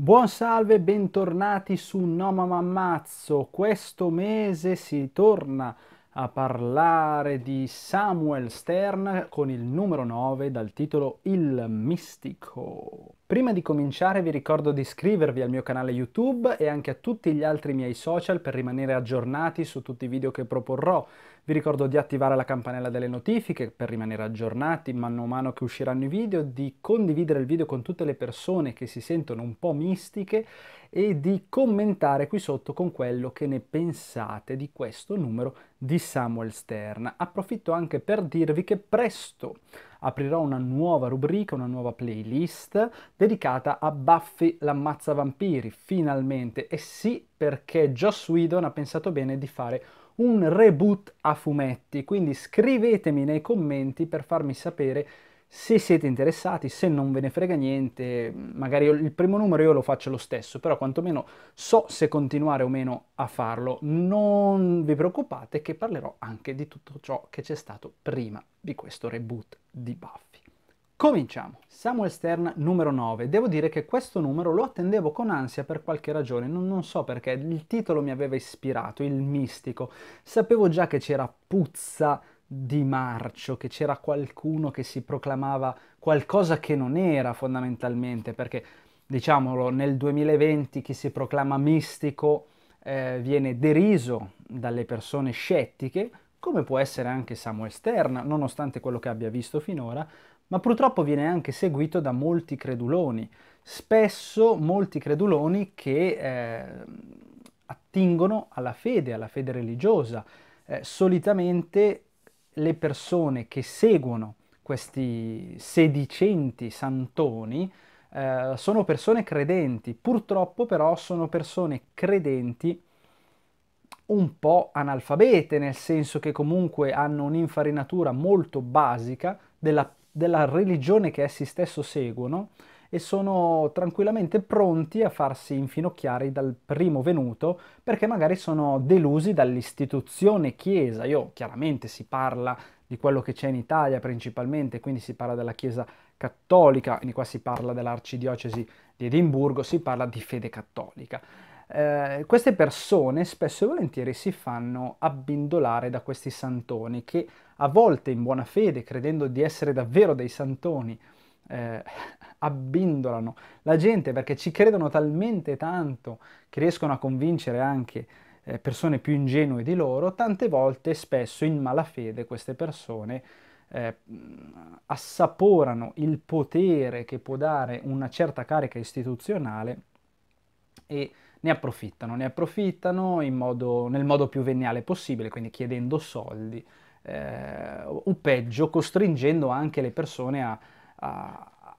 Buon salve, bentornati su No Mamma Ammazzo. Questo mese si torna a parlare di Samuel Stern con il numero 9 dal titolo Il Mistico. Prima di cominciare vi ricordo di iscrivervi al mio canale YouTube e anche a tutti gli altri miei social per rimanere aggiornati su tutti i video che proporrò. Vi ricordo di attivare la campanella delle notifiche per rimanere aggiornati mano a mano che usciranno i video, di condividere il video con tutte le persone che si sentono un po' mistiche e di commentare qui sotto con quello che ne pensate di questo numero di Samuel Stern. Approfitto anche per dirvi che presto aprirò una nuova rubrica, una nuova playlist dedicata a Buffy l'ammazza vampiri, finalmente. E sì, perché Joss Whedon ha pensato bene di fare un reboot a fumetti, quindi scrivetemi nei commenti per farmi sapere se siete interessati, se non ve ne frega niente, magari io, il primo numero io lo faccio lo stesso, però quantomeno so se continuare o meno a farlo. Non vi preoccupate che parlerò anche di tutto ciò che c'è stato prima di questo reboot di Buffy. Cominciamo! Samuel Stern numero 9. Devo dire che questo numero lo attendevo con ansia per qualche ragione, non, non, so perché, il titolo mi aveva ispirato, il mistico. Sapevo già che c'era puzza di marcio, che c'era qualcuno che si proclamava qualcosa che non era fondamentalmente, perché diciamolo, nel 2020 chi si proclama mistico eh, viene deriso dalle persone scettiche, come può essere anche Samuel Stern, nonostante quello che abbia visto finora, ma purtroppo viene anche seguito da molti creduloni, spesso molti creduloni che eh, attingono alla fede, alla fede religiosa. Eh, solitamente le persone che seguono questi sedicenti santoni eh, sono persone credenti, purtroppo però sono persone credenti un po' analfabete, nel senso che comunque hanno un'infarinatura molto basica della, della religione che essi stesso seguono e sono tranquillamente pronti a farsi infinocchiare dal primo venuto perché magari sono delusi dall'istituzione Chiesa. Io chiaramente si parla di quello che c'è in Italia principalmente, quindi si parla della Chiesa cattolica, quindi qua si parla dell'arcidiocesi di Edimburgo, si parla di fede cattolica. Eh, queste persone spesso e volentieri si fanno abbindolare da questi santoni che a volte in buona fede, credendo di essere davvero dei santoni, eh, abbindolano la gente perché ci credono talmente tanto che riescono a convincere anche eh, persone più ingenue di loro, tante volte spesso in malafede queste persone eh, assaporano il potere che può dare una certa carica istituzionale e ne approfittano, ne approfittano modo, nel modo più veniale possibile, quindi chiedendo soldi eh, o peggio costringendo anche le persone a a,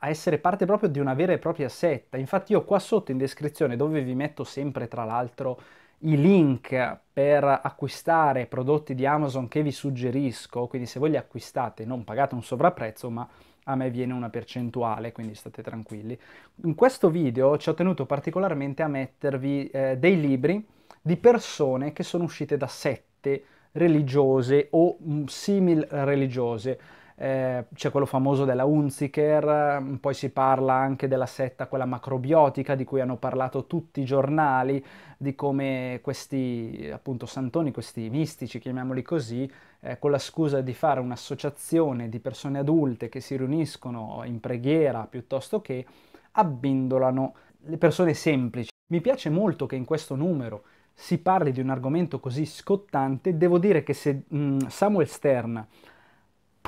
a essere parte proprio di una vera e propria setta. Infatti io qua sotto in descrizione, dove vi metto sempre tra l'altro i link per acquistare prodotti di Amazon che vi suggerisco, quindi se voi li acquistate non pagate un sovrapprezzo, ma a me viene una percentuale, quindi state tranquilli. In questo video ci ho tenuto particolarmente a mettervi eh, dei libri di persone che sono uscite da sette religiose o mm, simil religiose. Eh, c'è quello famoso della Unziker, mm, poi si parla anche della setta, quella macrobiotica, di cui hanno parlato tutti i giornali, di come questi appunto santoni, questi mistici, chiamiamoli così, eh, con la scusa di fare un'associazione di persone adulte che si riuniscono in preghiera piuttosto che abbindolano le persone semplici. Mi piace molto che in questo numero si parli di un argomento così scottante, devo dire che se mh, mm, Samuel Stern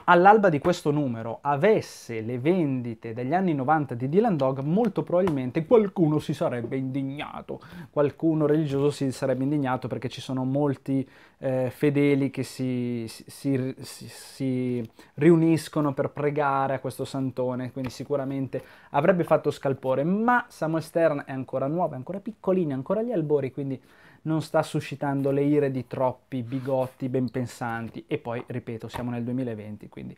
all'alba di questo numero avesse le vendite degli anni 90 di Dylan Dog, molto probabilmente qualcuno si sarebbe indignato, qualcuno religioso si sarebbe indignato perché ci sono molti eh, fedeli che si, si, si, si, riuniscono per pregare a questo santone, quindi sicuramente avrebbe fatto scalpore, ma Samuel Stern è ancora nuovo, è ancora piccolino, è ancora agli albori, quindi non sta suscitando le ire di troppi bigotti ben pensanti e poi, ripeto, siamo nel 2020, quindi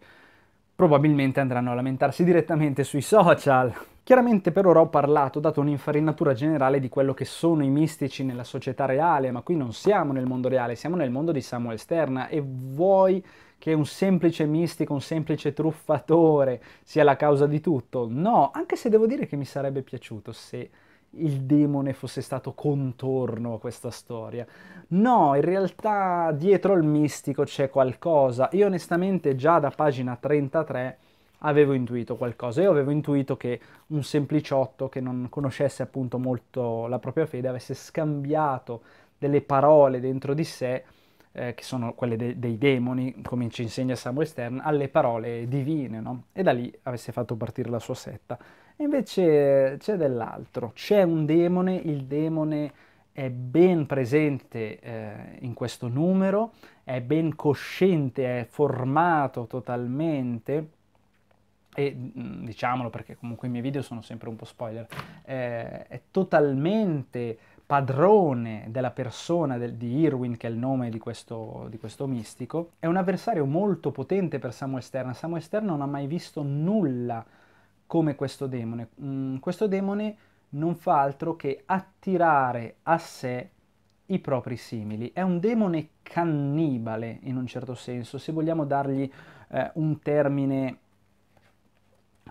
probabilmente andranno a lamentarsi direttamente sui social. Chiaramente per ora ho parlato, dato un'infarinatura generale di quello che sono i mistici nella società reale, ma qui non siamo nel mondo reale, siamo nel mondo di Samuel Sterna e vuoi che un semplice mistico, un semplice truffatore sia la causa di tutto? No, anche se devo dire che mi sarebbe piaciuto se il demone fosse stato contorno a questa storia. No, in realtà dietro il mistico c'è qualcosa. Io onestamente già da pagina 33 avevo intuito qualcosa. Io avevo intuito che un sempliciotto che non conoscesse appunto molto la propria fede avesse scambiato delle parole dentro di sé, eh, che sono quelle de- dei demoni, come ci insegna Samuel Stern, alle parole divine, no? E da lì avesse fatto partire la sua setta. E invece c'è dell'altro, c'è un demone, il demone è ben presente eh, in questo numero, è ben cosciente, è formato totalmente e mm, diciamolo perché comunque i miei video sono sempre un po' spoiler, eh, è totalmente padrone della persona del, di Irwin, che è il nome di questo, di questo, mistico, è un avversario molto potente per Samuel Stern. Samuel Stern non ha mai visto nulla come questo demone. Mm, questo demone non fa altro che attirare a sé i propri simili. È un demone cannibale in un certo senso, se vogliamo dargli eh, un termine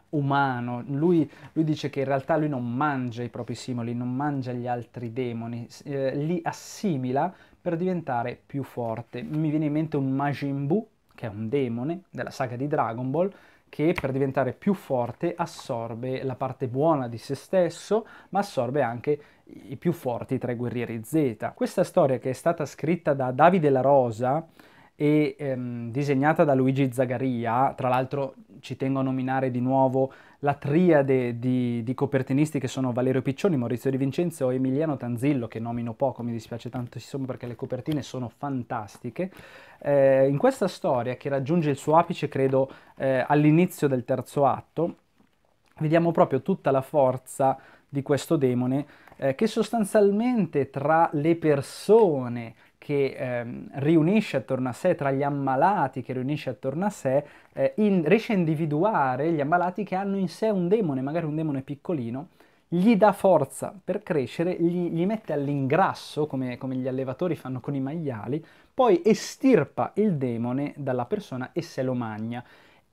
umano. Lui, lui, dice che in realtà lui non mangia i propri simili, non mangia gli altri demoni, eh, li assimila per diventare più forte. Mi viene in mente un Majin Buu, che è un demone della saga di Dragon Ball, che per diventare più forte assorbe la parte buona di se stesso, ma assorbe anche i più forti tra i guerrieri Z. Questa storia che è stata scritta da Davide La Rosa e ehm, disegnata da Luigi Zagaria, tra l'altro ci tengo a nominare di nuovo la triade di, di, copertinisti che sono Valerio Piccioni, Maurizio Di Vincenzo e Emiliano Tanzillo, che nomino poco, mi dispiace tantissimo perché le copertine sono fantastiche. Eh, in questa storia, che raggiunge il suo apice, credo, eh, all'inizio del terzo atto, vediamo proprio tutta la forza di questo demone eh, che sostanzialmente tra le persone che ehm, riunisce attorno a sé, tra gli ammalati che riunisce attorno a sé, eh, in, riesce a individuare gli ammalati che hanno in sé un demone, magari un demone piccolino, gli dà forza per crescere, gli, gli mette all'ingrasso, come, come gli allevatori fanno con i maiali, poi estirpa il demone dalla persona e se lo magna.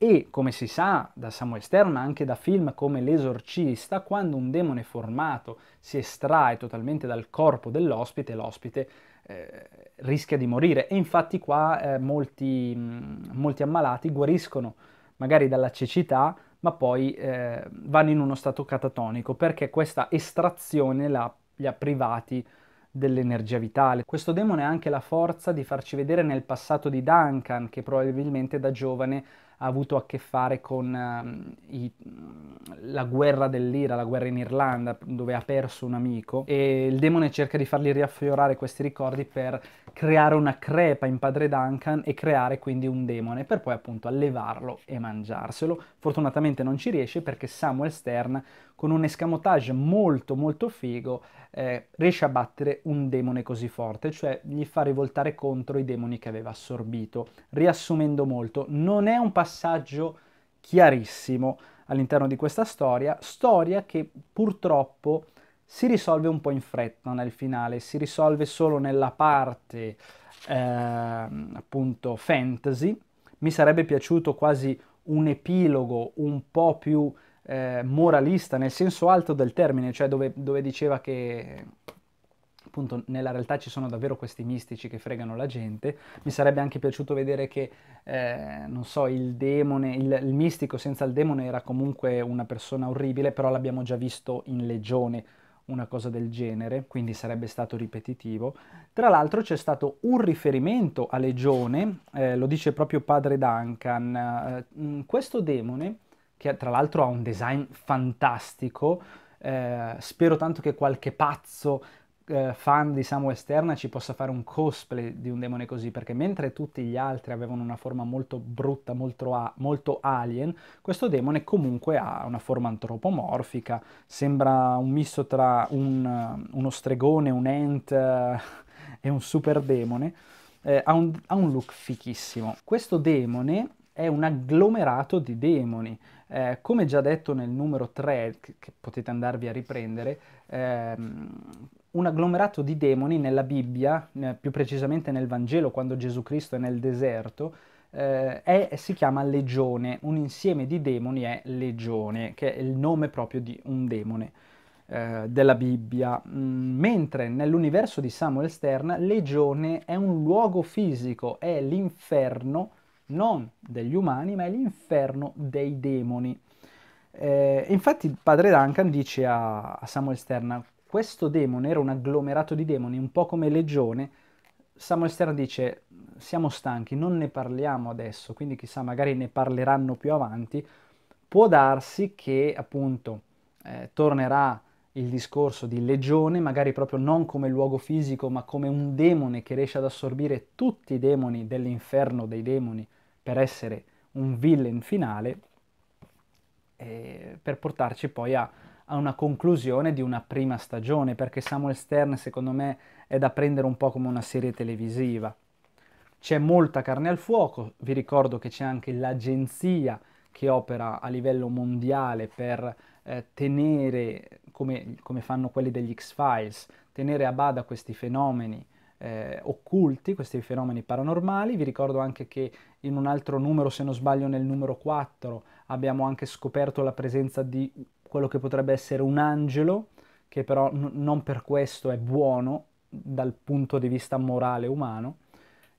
E come si sa da Samuel Stern, ma anche da film come L'esorcista, quando un demone formato si estrae totalmente dal corpo dell'ospite, l'ospite eh, rischia di morire. E infatti qua eh, molti, mh, mm, molti ammalati guariscono magari dalla cecità, ma poi eh, vanno in uno stato catatonico perché questa estrazione la, li ha privati dell'energia vitale. Questo demone ha anche la forza di farci vedere nel passato di Duncan, che probabilmente da giovane ha avuto a che fare con uh, i, la guerra dell'ira, la guerra in Irlanda, dove ha perso un amico, e il demone cerca di fargli riaffiorare questi ricordi per creare una crepa in padre Duncan e creare quindi un demone per poi appunto allevarlo e mangiarselo. Fortunatamente non ci riesce perché Samuel Stern con un escamotage molto molto figo eh, riesce a battere un demone così forte, cioè gli fa rivoltare contro i demoni che aveva assorbito. Riassumendo molto, non è un passaggio chiarissimo all'interno di questa storia, storia che purtroppo si risolve un po' in fretta nel finale, si risolve solo nella parte eh, appunto fantasy. Mi sarebbe piaciuto quasi un epilogo un po' più eh, moralista nel senso alto del termine, cioè dove, dove diceva che appunto nella realtà ci sono davvero questi mistici che fregano la gente. Mi sarebbe anche piaciuto vedere che, eh, non so, il demone, il, il mistico senza il demone era comunque una persona orribile, però l'abbiamo già visto in Legione una cosa del genere, quindi sarebbe stato ripetitivo. Tra l'altro c'è stato un riferimento a Legione, eh, lo dice proprio padre Duncan, eh, mm, questo demone, che tra l'altro ha un design fantastico, eh, spero tanto che qualche pazzo eh, fan di Samuel Sterna ci possa fare un cosplay di un demone così, perché mentre tutti gli altri avevano una forma molto brutta, molto, a- molto alien, questo demone comunque ha una forma antropomorfica, sembra un misto tra un, eh, uno stregone, un ent eh, e un super demone, eh, ha, un, ha un look fichissimo. Questo demone è un agglomerato di demoni. Eh, come già detto nel numero 3, che, potete andarvi a riprendere, ehm, un agglomerato di demoni nella Bibbia, eh, più precisamente nel Vangelo quando Gesù Cristo è nel deserto, eh, è, si chiama legione, un insieme di demoni è legione, che è il nome proprio di un demone eh, della Bibbia, mm, mentre nell'universo di Samuel Stern legione è un luogo fisico, è l'inferno non degli umani, ma è l'inferno dei demoni. Eh, infatti padre Duncan dice a, a Samuel Stern questo demone era un agglomerato di demoni, un po' come Legione, Samuel Stern dice siamo stanchi, non ne parliamo adesso, quindi chissà magari ne parleranno più avanti, può darsi che appunto eh, tornerà il discorso di legione, magari proprio non come luogo fisico, ma come un demone che riesce ad assorbire tutti i demoni dell'inferno dei demoni per essere un villain finale, eh, per portarci poi a a una conclusione di una prima stagione, perché Samuel Stern secondo me è da prendere un po' come una serie televisiva. C'è molta carne al fuoco, vi ricordo che c'è anche l'agenzia che opera a livello mondiale per eh, tenere, come, come, fanno quelli degli X-Files, tenere a bada questi fenomeni eh, occulti, questi fenomeni paranormali. Vi ricordo anche che in un altro numero, se non sbaglio nel numero 4, abbiamo anche scoperto la presenza di quello che potrebbe essere un angelo, che però n- non per questo è buono dal punto di vista morale umano.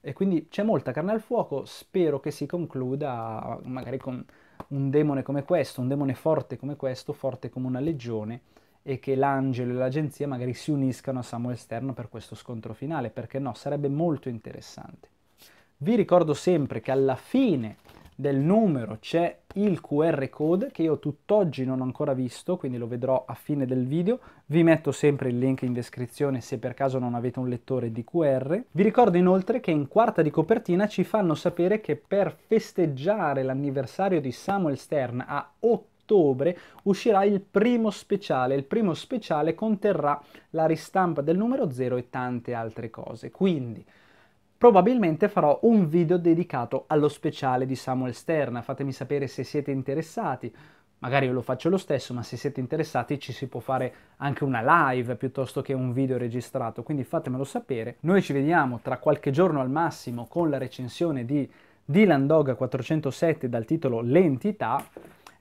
E quindi c'è molta carne al fuoco, spero che si concluda magari con un demone come questo, un demone forte come questo, forte come una legione, e che l'angelo e l'agenzia magari si uniscano a Samuel Stern per questo scontro finale, perché no, sarebbe molto interessante. Vi ricordo sempre che alla fine del numero c'è il QR code che io tutt'oggi non ho ancora visto, quindi lo vedrò a fine del video. Vi metto sempre il link in descrizione se per caso non avete un lettore di QR. Vi ricordo inoltre che in quarta di copertina ci fanno sapere che per festeggiare l'anniversario di Samuel Stern a 8 uscirà il primo speciale. Il primo speciale conterrà la ristampa del numero 0 e tante altre cose. Quindi Probabilmente farò un video dedicato allo speciale di Samuel Stern, fatemi sapere se siete interessati. Magari io lo faccio lo stesso, ma se siete interessati ci si può fare anche una live piuttosto che un video registrato, quindi fatemelo sapere. Noi ci vediamo tra qualche giorno al massimo con la recensione di Dylan Dog 407 dal titolo L'entità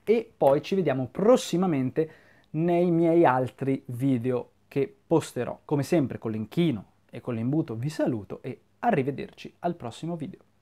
e poi ci vediamo prossimamente nei miei altri video che posterò. Come sempre con l'inchino e con l'imbuto vi saluto e Arrivederci al prossimo video.